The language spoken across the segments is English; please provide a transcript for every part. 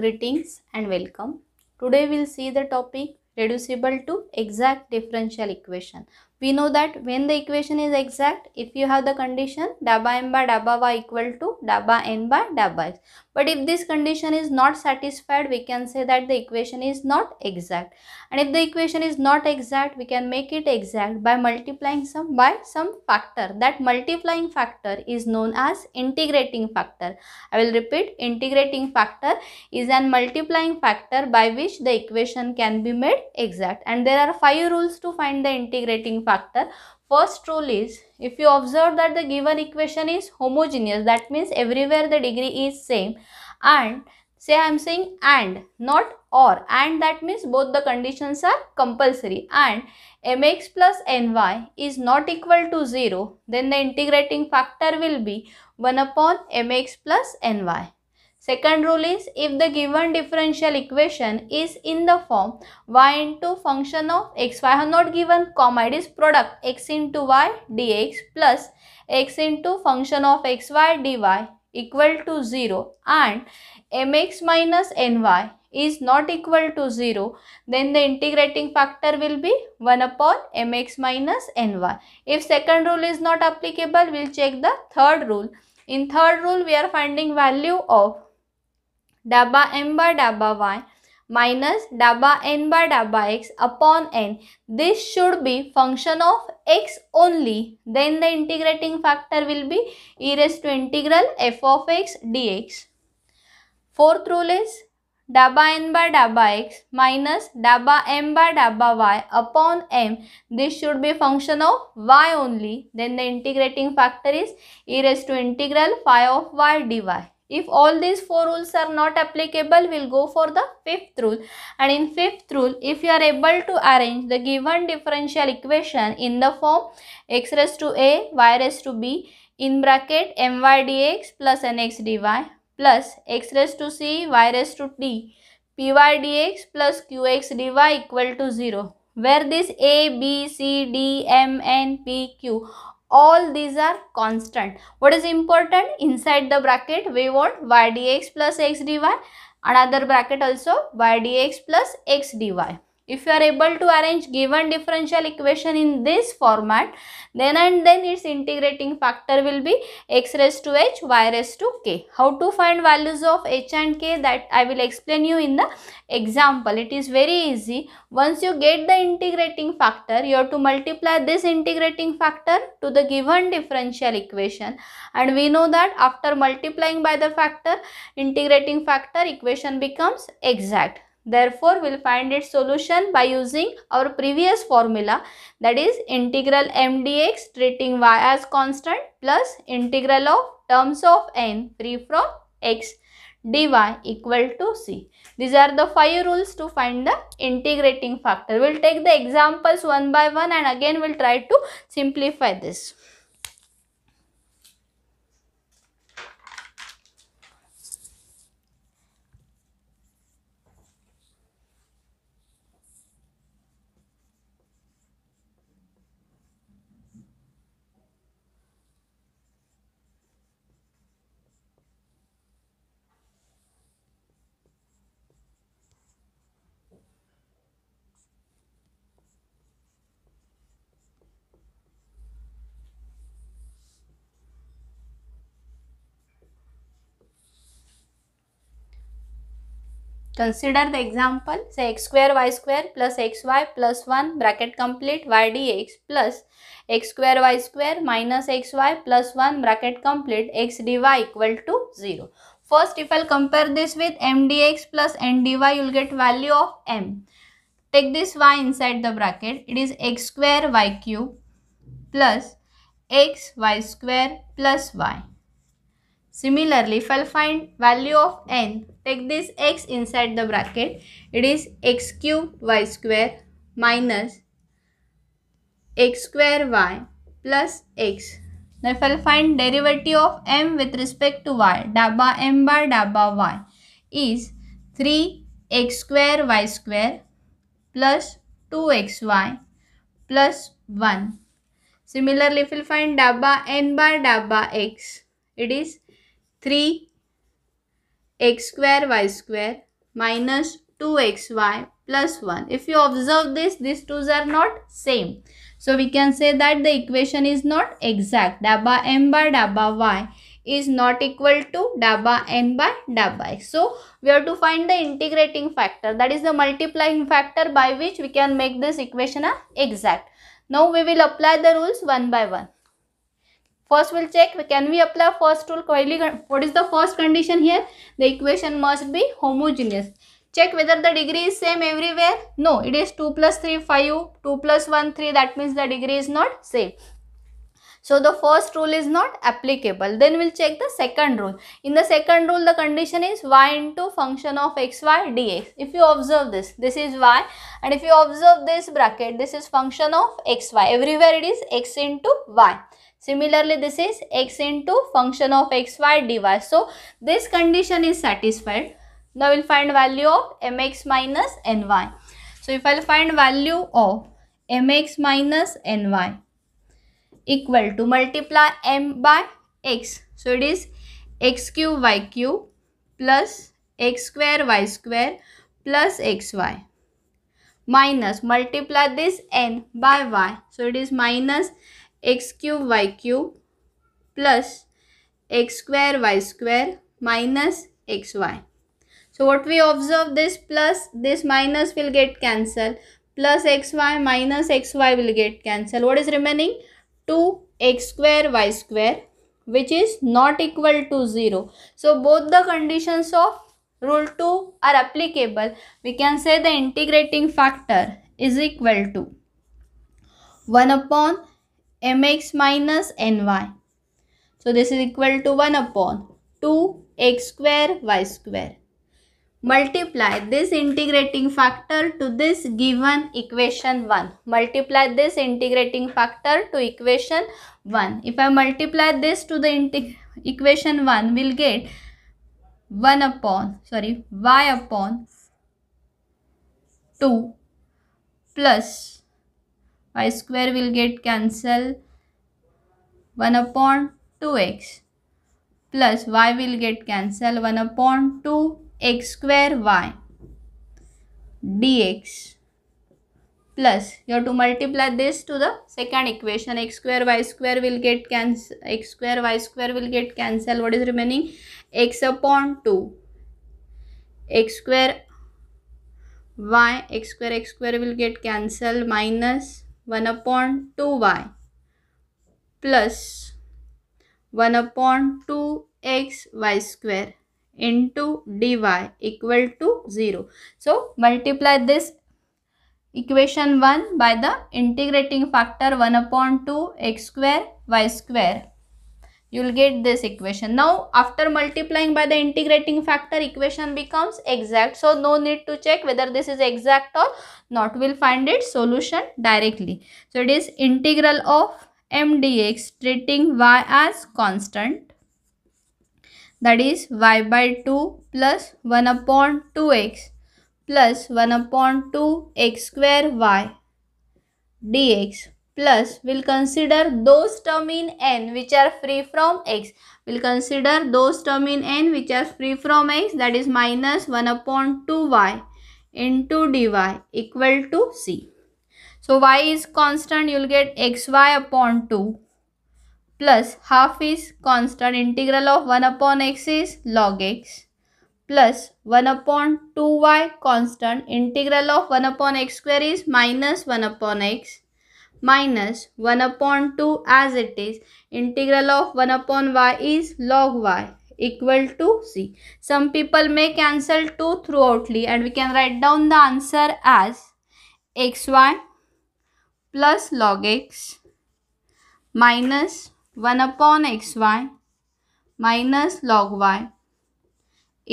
Greetings and welcome. Today we'll see the topic reducible to exact differential equation. We know that when the equation is exact, if you have the condition by m by daba y equal to by n by daba x. But if this condition is not satisfied, we can say that the equation is not exact. And if the equation is not exact, we can make it exact by multiplying some by some factor. That multiplying factor is known as integrating factor. I will repeat, integrating factor is an multiplying factor by which the equation can be made exact. And there are five rules to find the integrating factor. First rule is if you observe that the given equation is homogeneous that means everywhere the degree is same and say I am saying and not or and that means both the conditions are compulsory and mx plus ny is not equal to 0 then the integrating factor will be 1 upon mx plus ny. Second rule is if the given differential equation is in the form y into function of x, y are not given, comma it is product x into y dx plus x into function of xy dy equal to 0 and mx minus ny is not equal to 0 then the integrating factor will be 1 upon mx minus ny. If second rule is not applicable we'll check the third rule. In third rule we are finding value of dabba m by dabba y minus dabba n by dabba x upon n. This should be function of x only. Then the integrating factor will be e raised to integral f of x dx. Fourth rule is dabba n by dabba x minus dabba m by dabba y upon m. This should be function of y only. Then the integrating factor is e raised to integral phi of y dy. If all these four rules are not applicable, we'll go for the fifth rule. And in fifth rule, if you are able to arrange the given differential equation in the form x raised to a, y raised to b in bracket my dx plus nx dy plus x raised to c, y raised to d py dx plus qx dy equal to 0 where this a b c d m n p q all these are constant what is important inside the bracket we want y dx plus x dy another bracket also y dx plus x dy if you are able to arrange given differential equation in this format, then and then its integrating factor will be x raised to h, y raised to k. How to find values of h and k that I will explain you in the example. It is very easy. Once you get the integrating factor, you have to multiply this integrating factor to the given differential equation. And we know that after multiplying by the factor, integrating factor equation becomes exact. Therefore, we'll find its solution by using our previous formula that is integral m dx treating y as constant plus integral of terms of n free from x dy equal to c. These are the five rules to find the integrating factor. We'll take the examples one by one and again we'll try to simplify this. Consider the example, say x square y square plus xy plus 1 bracket complete y dx plus x square y square minus xy plus 1 bracket complete x dy equal to 0. First, if i compare this with m dx plus n dy, you'll get value of m. Take this y inside the bracket. It is x square y cube plus x y square plus y Similarly, if i find value of n, take this x inside the bracket. It is x cubed y square minus x square y plus x. Now, if i find derivative of m with respect to y, by m by by y is 3x square y square plus 2xy plus 1. Similarly, if we find by n by by x, it is 3 x square y square minus 2xy plus 1. If you observe this, these twos are not same. So we can say that the equation is not exact. by m by by y is not equal to by n by daba x. So we have to find the integrating factor. That is the multiplying factor by which we can make this equation exact. Now we will apply the rules one by one. First we'll check can we apply first rule quickly? what is the first condition here the equation must be homogeneous check whether the degree is same everywhere no it is 2 plus 3 5 2 plus 1 3 that means the degree is not same so the first rule is not applicable. Then we'll check the second rule. In the second rule, the condition is y into function of xy dx. If you observe this, this is y and if you observe this bracket, this is function of xy. Everywhere it is x into y. Similarly, this is x into function of xy dy. So this condition is satisfied. Now we'll find value of mx minus ny. So if I'll find value of mx minus ny, equal to multiply m by x. So it is x cube y cube plus x square y square plus xy minus multiply this n by y. So it is minus x cube y cube plus x square y square minus xy. So what we observe this plus this minus will get cancelled plus xy minus xy will get cancelled. What is remaining? 2 x square y square which is not equal to 0. So both the conditions of rule 2 are applicable. We can say the integrating factor is equal to 1 upon mx minus ny. So this is equal to 1 upon 2 x square y square multiply this integrating factor to this given equation 1 multiply this integrating factor to equation 1 if i multiply this to the equation 1 we'll get 1 upon sorry y upon 2 plus y square will get cancel 1 upon 2x plus y will get cancel 1 upon 2 x square y dx plus you have to multiply this to the second equation x square y square will get cancel x square y square will get cancel what is remaining x upon 2 x square y x square x square will get cancel minus 1 upon 2y plus 1 upon 2x y square into dy equal to 0. So, multiply this equation 1 by the integrating factor 1 upon 2 x square y square. You will get this equation. Now, after multiplying by the integrating factor, equation becomes exact. So, no need to check whether this is exact or not. We will find its solution directly. So, it is integral of m dx treating y as constant that is y by 2 plus 1 upon 2x plus 1 upon 2x square y dx plus we'll consider those term in n which are free from x we'll consider those term in n which are free from x that is minus 1 upon 2y into dy equal to c so y is constant you'll get xy upon 2 plus half is constant integral of 1 upon x is log x plus 1 upon 2y constant integral of 1 upon x square is minus 1 upon x minus 1 upon 2 as it is integral of 1 upon y is log y equal to c. Some people may cancel 2 throughoutly and we can write down the answer as xy plus log x minus 1 upon xy minus log y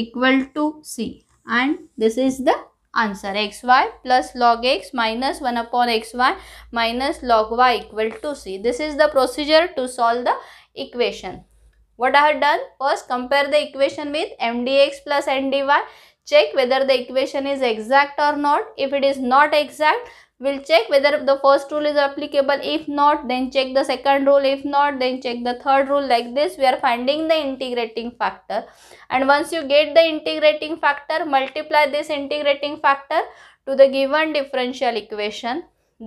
equal to c and this is the answer xy plus log x minus 1 upon xy minus log y equal to c. This is the procedure to solve the equation. What I have done? First compare the equation with mdx plus ndy. Check whether the equation is exact or not. If it is not exact, we'll check whether the first rule is applicable if not then check the second rule if not then check the third rule like this we are finding the integrating factor and once you get the integrating factor multiply this integrating factor to the given differential equation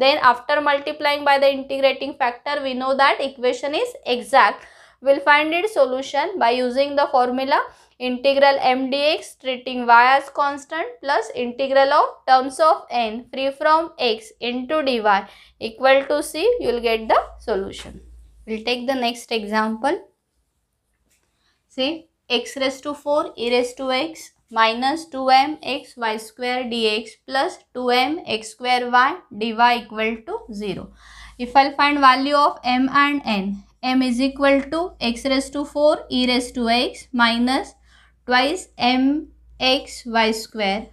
then after multiplying by the integrating factor we know that equation is exact we'll find its solution by using the formula integral m dx treating y as constant plus integral of terms of n free from x into dy equal to c you will get the solution. We will take the next example. See x raised to 4 e raised to x minus 2m x y square dx plus 2m x square y dy equal to 0. If I will find value of m and n, m is equal to x raised to 4 e raised to x minus twice mxy square.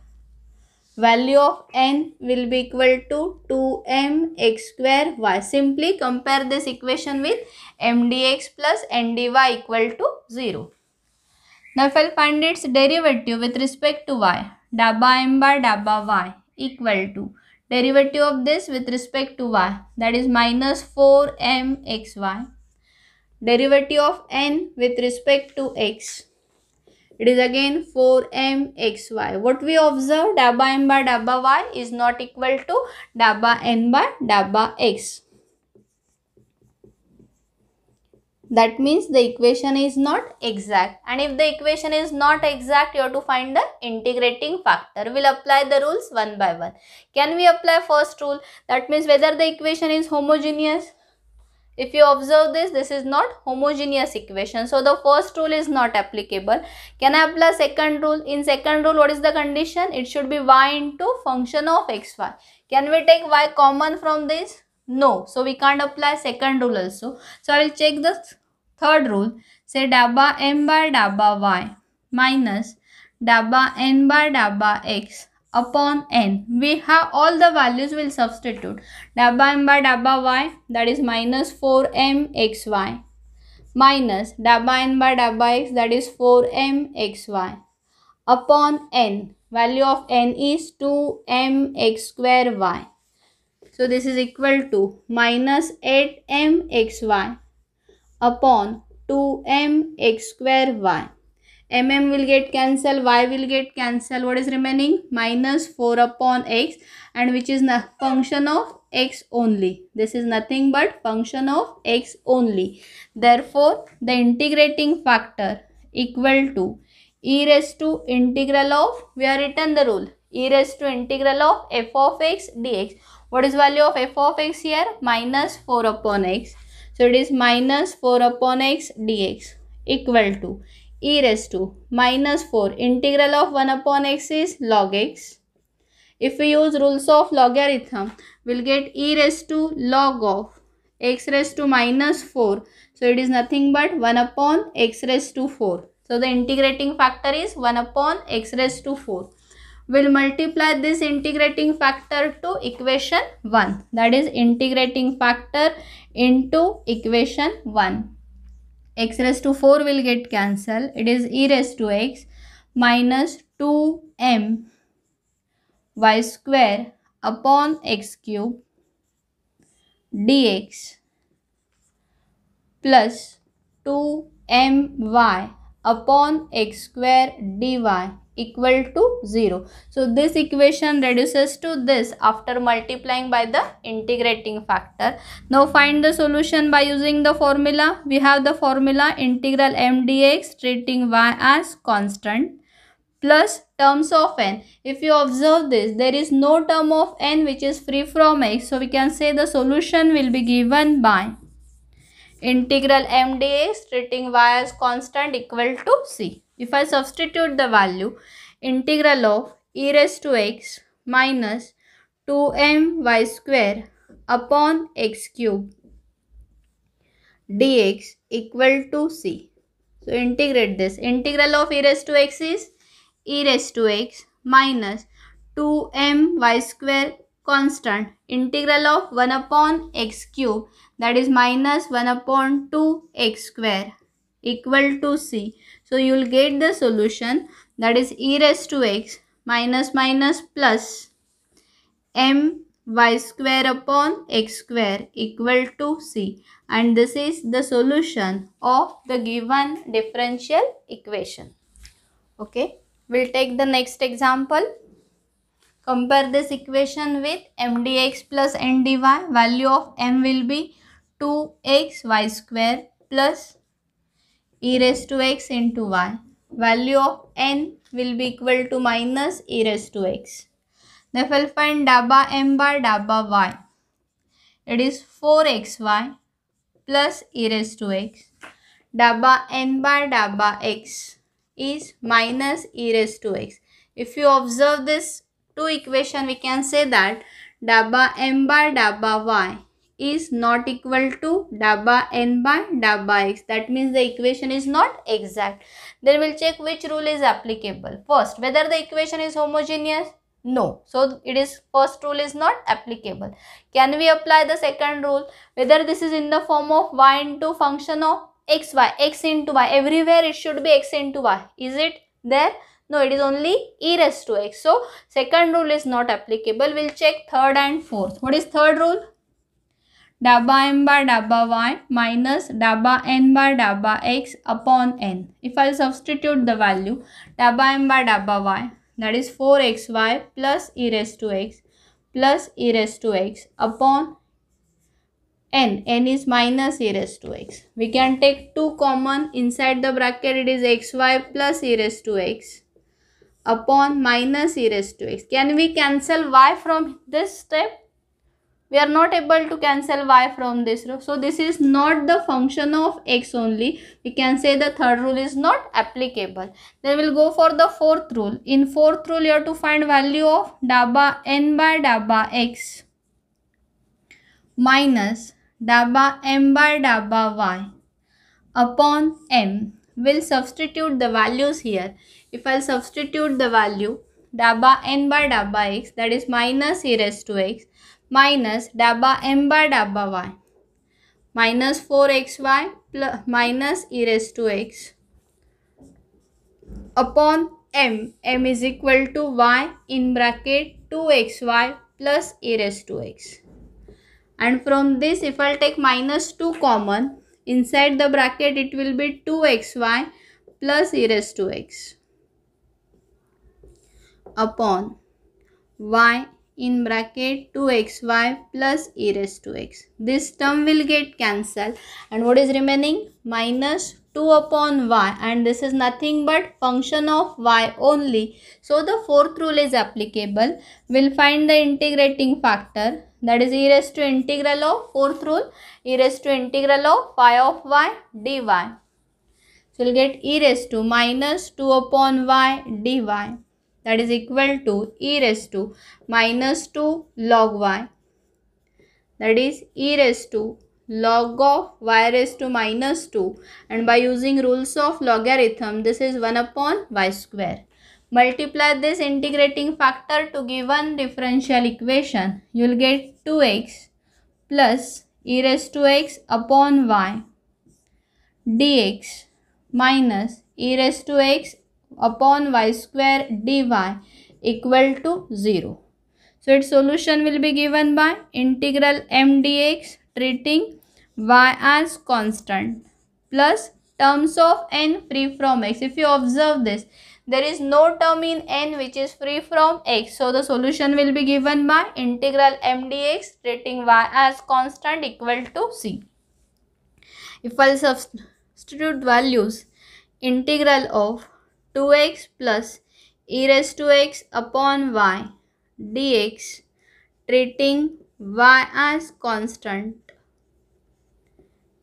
Value of n will be equal to 2mx square y. Simply compare this equation with m dx plus dy equal to 0. Now if i find its derivative with respect to y, dabba m by dabba y equal to derivative of this with respect to y that is minus 4mxy derivative of n with respect to x it is again 4mxy. What we observe dabba m by dabba y is not equal to dabba n by dabba x. That means the equation is not exact. And if the equation is not exact, you have to find the integrating factor. We'll apply the rules one by one. Can we apply first rule? That means whether the equation is homogeneous, if you observe this, this is not homogeneous equation. So, the first rule is not applicable. Can I apply second rule? In second rule, what is the condition? It should be y into function of xy. Can we take y common from this? No. So, we can't apply second rule also. So, I will check the third rule. Say daba m by daba y minus daba n by daba x upon n. We have all the values will substitute. Dabba m by dabba y that is m x y, minus dabba n by dabba x that is x y upon n. Value of n is 2m x square y. So this is equal to minus m x y upon 2m x square y mm will get cancelled y will get cancelled what is remaining minus 4 upon x and which is the function of x only this is nothing but function of x only therefore the integrating factor equal to e raised to integral of we have written the rule e raised to integral of f of x dx what is value of f of x here minus 4 upon x so it is minus 4 upon x dx equal to e raised to minus 4 integral of 1 upon x is log x. If we use rules of logarithm, we'll get e raised to log of x raised to minus 4. So it is nothing but 1 upon x raised to 4. So the integrating factor is 1 upon x raised to 4. We'll multiply this integrating factor to equation 1. That is integrating factor into equation 1 x raised to 4 will get cancelled. It is e raised to x minus 2m y square upon x cube dx plus 2my upon x square dy equal to 0. So this equation reduces to this after multiplying by the integrating factor. Now find the solution by using the formula. We have the formula integral m dx treating y as constant plus terms of n. If you observe this, there is no term of n which is free from x. So we can say the solution will be given by integral m dx treating y as constant equal to c. If I substitute the value integral of e raised to x minus 2my square upon x cube dx equal to c. So integrate this. Integral of e raised to x is e raised to x minus 2my square constant integral of 1 upon x cube that is minus 1 upon 2x square equal to c. So you will get the solution that is e raised to x minus minus plus m y square upon x square equal to c and this is the solution of the given differential equation. Okay, we'll take the next example. Compare this equation with mdx plus ndy value of m will be 2xy square plus e raised to x into y. Value of n will be equal to minus e raised to x. Now if I'll find daba m by daba y. It is 4xy plus e raised to x. by n by daba x is minus e raised to x. If you observe this two equation, we can say that by m by daba y is not equal to dabba n by dabba x. That means the equation is not exact. Then we'll check which rule is applicable. First, whether the equation is homogeneous? No. So, it is first rule is not applicable. Can we apply the second rule? Whether this is in the form of y into function of x y, x into y. Everywhere it should be x into y. Is it there? No, it is only e raised to x. So, second rule is not applicable. We'll check third and fourth. What is third rule? Dabba m by Dabba y minus Dabba n by Dabba x upon n. If I substitute the value Dabba m by Dabba y that is 4xy plus e raised to x plus e raised to x upon n. n is minus e raised to x. We can take 2 common inside the bracket it is xy plus e raised to x upon minus e raised to x. Can we cancel y from this step? we are not able to cancel y from this row. So this is not the function of x only. We can say the third rule is not applicable. Then we'll go for the fourth rule. In fourth rule you have to find value of daba n by daba x minus daba m by daba y upon m. We'll substitute the values here. If I'll substitute the value daba n by daba x that is minus e raised to x minus dabba m by dabba y minus 4xy plus minus e raised to x upon m m is equal to y in bracket 2xy plus e raised to x and from this if i'll take minus 2 common inside the bracket it will be 2xy plus e raised to x upon y in bracket 2xy plus e raised to x. This term will get cancelled and what is remaining? Minus 2 upon y and this is nothing but function of y only. So the fourth rule is applicable. We'll find the integrating factor that is e raised to integral of fourth rule e raised to integral of phi of y dy. So we'll get e raised to minus 2 upon y dy that is equal to e raised to minus 2 log y that is e raised to log of y raised to minus 2 and by using rules of logarithm this is 1 upon y square. Multiply this integrating factor to give one differential equation. You will get 2x plus e raised to x upon y dx minus e raised to x upon y square dy equal to 0. So its solution will be given by integral m dx treating y as constant plus terms of n free from x. If you observe this, there is no term in n which is free from x. So the solution will be given by integral m dx treating y as constant equal to c. If I substitute values, integral of 2x plus e raised to x upon y dx treating y as constant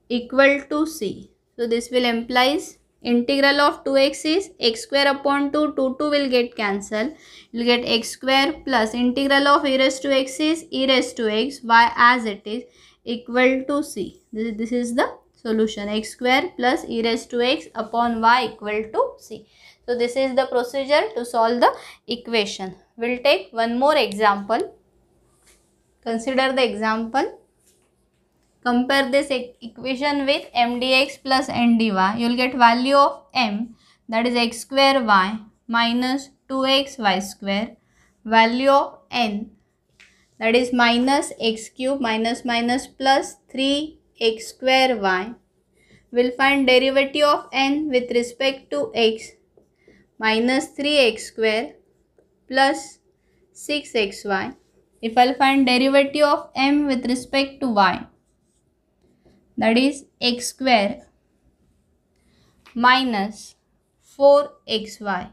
equal to c. So this will implies integral of 2x is x square upon 2, 2, 2 will get cancelled. You will get x square plus integral of e raised to x is e raised to x, y as it is equal to c. This, this is the solution x square plus e raised to x upon y equal to c. So this is the procedure to solve the equation. We'll take one more example. Consider the example. Compare this equation with mdx plus ndy. You'll get value of m that is x square y minus 2xy square value of n that is minus x cube minus minus plus 3x square y. We'll find derivative of n with respect to x minus 3x square plus 6xy. If I'll find derivative of m with respect to y, that is x square minus 4xy.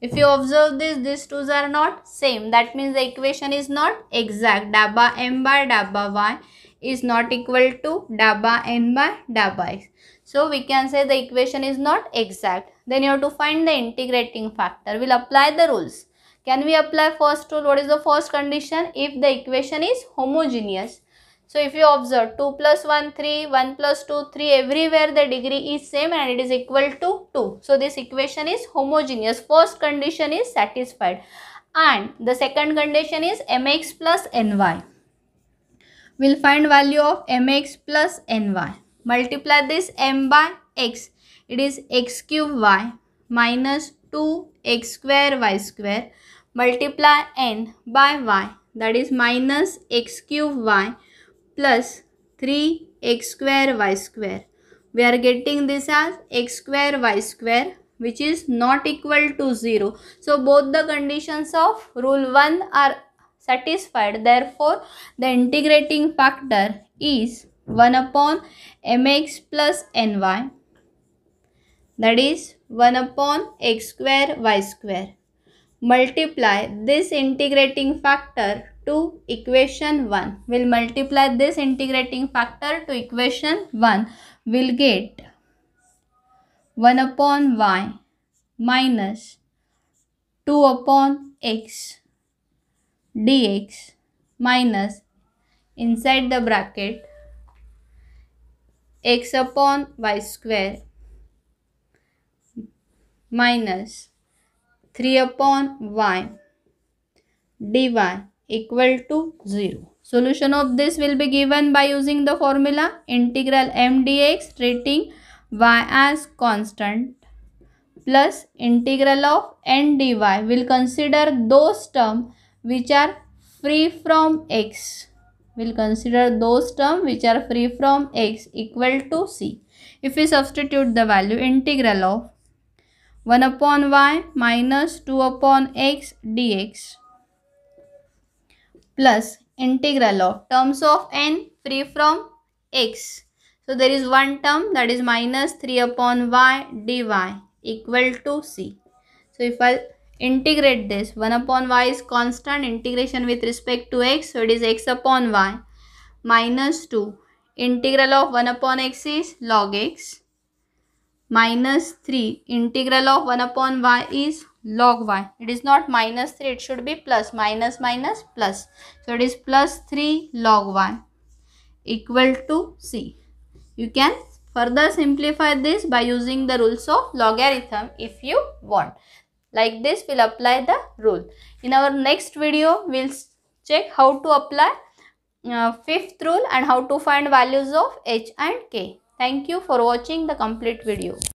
If you observe this, these two are not same. That means the equation is not exact. Daba m by daba y is not equal to daba n by daba x. So we can say the equation is not exact. Then you have to find the integrating factor. We'll apply the rules. Can we apply first rule? What is the first condition? If the equation is homogeneous. So if you observe 2 plus 1, 3, 1 plus 2, 3, everywhere the degree is same and it is equal to 2. So this equation is homogeneous. First condition is satisfied. And the second condition is mx plus ny. We'll find value of mx plus ny. Multiply this m by x. It is x cube y minus 2x square y square. Multiply n by y. That is minus x cube y plus 3x square y square. We are getting this as x square y square which is not equal to 0. So both the conditions of rule 1 are satisfied. Therefore, the integrating factor is 1 upon mx plus ny that is 1 upon x square y square. Multiply this integrating factor to equation 1. We'll multiply this integrating factor to equation 1. We'll get 1 upon y minus 2 upon x dx minus inside the bracket x upon y square minus 3 upon y dy equal to 0. Solution of this will be given by using the formula integral m dx treating y as constant plus integral of n dy. We will consider those terms which are free from x. We'll consider those terms which are free from x equal to c. If we substitute the value integral of 1 upon y minus 2 upon x dx plus integral of terms of n free from x. So there is one term that is minus 3 upon y dy equal to c. So if I integrate this 1 upon y is constant integration with respect to x so it is x upon y minus 2 integral of 1 upon x is log x minus 3 integral of 1 upon y is log y it is not minus 3 it should be plus minus minus plus so it is plus 3 log y equal to c you can further simplify this by using the rules of logarithm if you want like this we'll apply the rule. In our next video we'll check how to apply uh, fifth rule and how to find values of h and k. Thank you for watching the complete video.